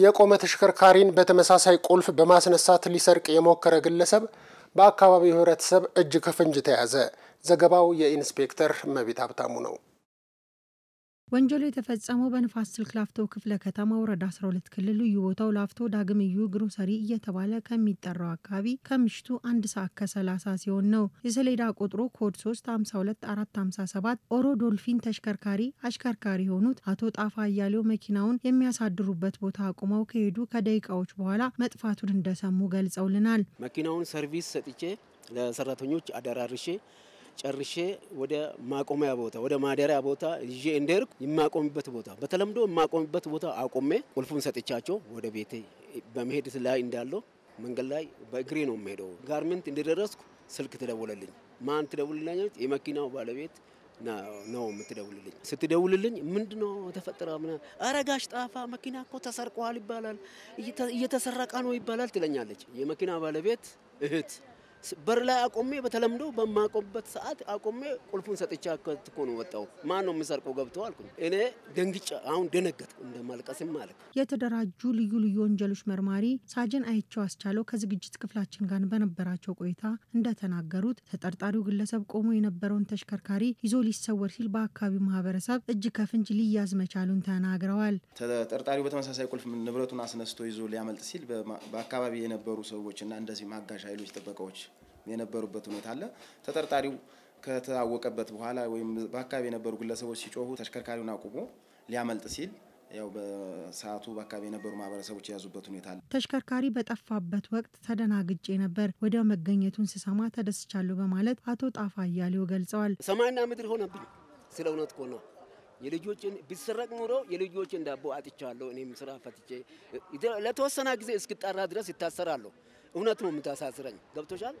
የቆመ ተሽከርካሪን በተመሳሳይ ቁልፍ በማስነሳት ሊሰርቅ የሞከረ ግለሰብ በአካባቢው ህብረተሰብ እጅ ከፍንጅ ተያዘ። ዘገባው የኢንስፔክተር መቢት ሀብታሙ ነው። ወንጀሉ የተፈጸመው በንፋስ ስልክ ላፍቶ ክፍለ ከተማ ወረዳ 12 ክልል ልዩ ቦታው ላፍቶ ዳግም ግሮሰሪ እየተባለ ከሚጠራው አካባቢ ከምሽቱ አንድ ሰዓት ከ30 ሲሆን ነው። የሰሌዳ ቁጥሩ ኮድ 3 52 457 ኦሮ ዶልፊን ተሽከርካሪ አሽከርካሪ የሆኑት አቶ ጣፋ አያሌው መኪናውን የሚያሳድሩበት ቦታ አቁመው ከሄዱ ከደቂቃዎች በኋላ መጥፋቱን እንደሰሙ ገልጸውልናል። መኪናውን ሰርቪስ ሰጥቼ ለሰራተኞች አደራርሼ ጨርሼ ወደ ማቆሚያ ቦታ ወደ ማደሪያ ቦታ ይዤ እንደርኩ የማቆምበት ቦታ በተለምዶ የማቆምበት ቦታ አቆሜ ቁልፉን ሰጥቻቸው ወደ ቤቴ በመሄድ ላይ እንዳለው መንገድ ላይ በእግሬ ነው የምሄደው። ጋርመንት እንደደረስኩ ስልክ ትደውለልኝ። ማን ትደውልልኛለች? የመኪናው ባለቤት ነው የምትደውልልኝ። ስትደውልልኝ ምንድን ነው ተፈጠረ? ምና ጣፋ መኪና እኮ ተሰርቋል ይባላል፣ እየተሰረቀ ነው ይባላል ትለኛለች። የመኪና ባለቤት እህት በር ላይ አቆሜ በተለምዶ በማቆምበት ሰዓት አቆሜ ቁልፉን ሰጥቻ ከትኮ ነው ወጣው። ማን ነው የሚሰርቀው ገብቶ አልኩ። እኔ ደንግጭ አሁን ደነገጥኩ እንደማልቀስም ማለት። የተደራጁ ልዩ ልዩ ወንጀሎች መርማሪ ሳጅን አይቸው አስቻለው ከዝግጅት ክፍላችን ጋር በነበራቸው ቆይታ እንደተናገሩት ተጠርጣሪው ግለሰብ ቆሞ የነበረውን ተሽከርካሪ ይዞ ሊሰወር ሲል በአካባቢው ማህበረሰብ እጅ ከፍንጅ ሊያዝ መቻሉን ተናግረዋል። ተጠርጣሪው በተመሳሳይ ቁልፍ ንብረቱን አስነስቶ ይዞ ሊያመልጥ ሲል በአካባቢ የነበሩ ሰዎች እና እንደዚህ ማጋዥ ኃይሎች ጥበቃዎች የነበሩበት ሁኔታ አለ። ተጠርጣሪው ከተታወቀበት በኋላ ወይም በአካባቢ የነበሩ ግለሰቦች ሲጮሁ ተሽከርካሪውን አቁሞ ሊያመልጥ ሲል ያው በሰዓቱ በአካባቢ የነበሩ ማህበረሰቦች የያዙበት ሁኔታ አለ። ተሽከርካሪ በጠፋበት ወቅት ተደናግጬ ነበር። ወዲያው መገኘቱን ስሰማ ተደስቻለሁ በማለት አቶ ጣፋ እያሌው ገልጸዋል። ሰማይና ምድር ሆነብኝ። ስለ እውነት ኮ ነው የልጆችን ቢሰረቅ ኑሮ የልጆችን ዳቦ አጥቻለሁ። እኔም ስራ ፈትቼ ለተወሰነ ጊዜ እስክጣራ ድረስ ይታሰራለሁ። እውነት ነው የምታሳስረኝ። ገብቶሻል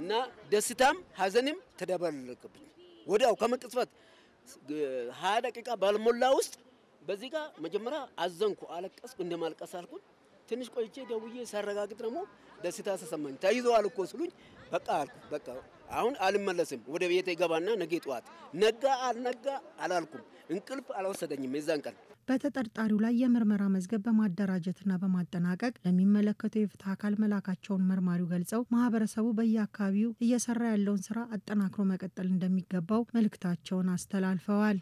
እና ደስታም ሀዘንም ተደበላለቀብኝ። ወዲያው ከመቅጽበት ሀያ ደቂቃ ባልሞላ ውስጥ በዚህ ጋር መጀመሪያ አዘንኩ፣ አለቀስኩ። እንደማልቀስ አልኩኝ። ትንሽ ቆይቼ ደውዬ ሳረጋግጥ ደግሞ ደስታ ተሰማኝ። ተይዘዋል እኮ ስሉኝ በቃ አልኩ። በቃ አሁን አልመለስም ወደ ቤቴ ይገባና ነገ ጠዋት ነጋ አልነጋ አላልኩም። እንቅልፍ አልወሰደኝም የዛን ቀን። በተጠርጣሪው ላይ የምርመራ መዝገብ በማደራጀትና በማጠናቀቅ ለሚመለከተው የፍትህ አካል መላካቸውን መርማሪው ገልጸው ማህበረሰቡ በየአካባቢው እየሰራ ያለውን ስራ አጠናክሮ መቀጠል እንደሚገባው መልእክታቸውን አስተላልፈዋል።